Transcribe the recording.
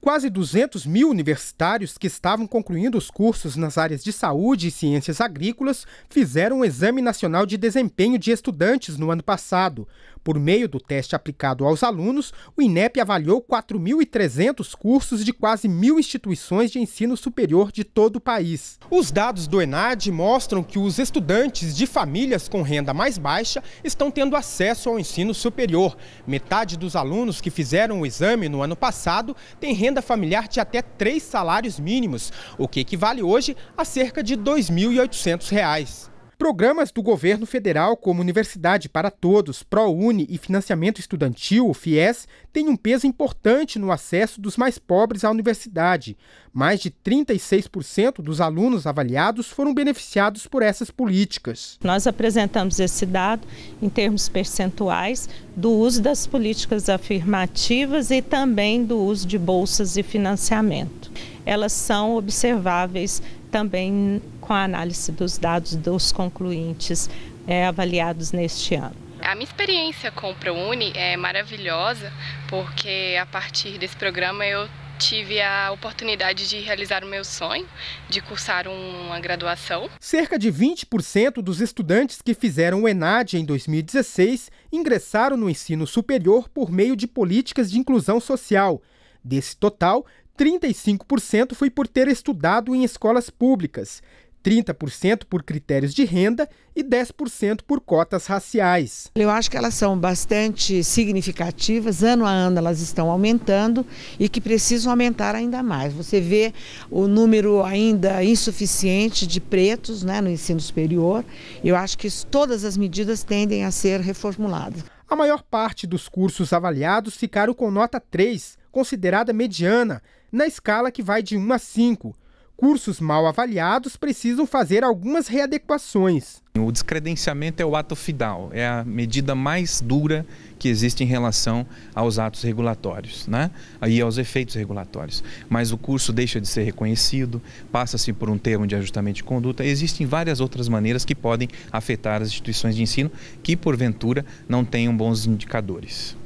Quase 200 mil universitários que estavam concluindo os cursos nas áreas de saúde e ciências agrícolas fizeram o um Exame Nacional de Desempenho de Estudantes no ano passado. Por meio do teste aplicado aos alunos, o INEP avaliou 4.300 cursos de quase mil instituições de ensino superior de todo o país. Os dados do ENAD mostram que os estudantes de famílias com renda mais baixa estão tendo acesso ao ensino superior. Metade dos alunos que fizeram o exame no ano passado tem renda familiar de até três salários mínimos, o que equivale hoje a cerca de R$ 2.800. Programas do governo federal, como Universidade para Todos, ProUni e Financiamento Estudantil, o FIES, têm um peso importante no acesso dos mais pobres à universidade. Mais de 36% dos alunos avaliados foram beneficiados por essas políticas. Nós apresentamos esse dado em termos percentuais do uso das políticas afirmativas e também do uso de bolsas e financiamento. Elas são observáveis também com a análise dos dados dos concluintes é, avaliados neste ano. A minha experiência com o ProUni é maravilhosa, porque a partir desse programa eu tive a oportunidade de realizar o meu sonho de cursar uma graduação. Cerca de 20% dos estudantes que fizeram o ENAD em 2016 ingressaram no ensino superior por meio de políticas de inclusão social. Desse total, 35% foi por ter estudado em escolas públicas, 30% por critérios de renda e 10% por cotas raciais. Eu acho que elas são bastante significativas, ano a ano elas estão aumentando e que precisam aumentar ainda mais. Você vê o número ainda insuficiente de pretos né, no ensino superior, eu acho que todas as medidas tendem a ser reformuladas. A maior parte dos cursos avaliados ficaram com nota 3, considerada mediana, na escala que vai de 1 a 5 cursos mal avaliados precisam fazer algumas readequações. O descredenciamento é o ato final, é a medida mais dura que existe em relação aos atos regulatórios, né? Aí aos efeitos regulatórios. Mas o curso deixa de ser reconhecido, passa-se por um termo de ajustamento de conduta. Existem várias outras maneiras que podem afetar as instituições de ensino que porventura não tenham bons indicadores.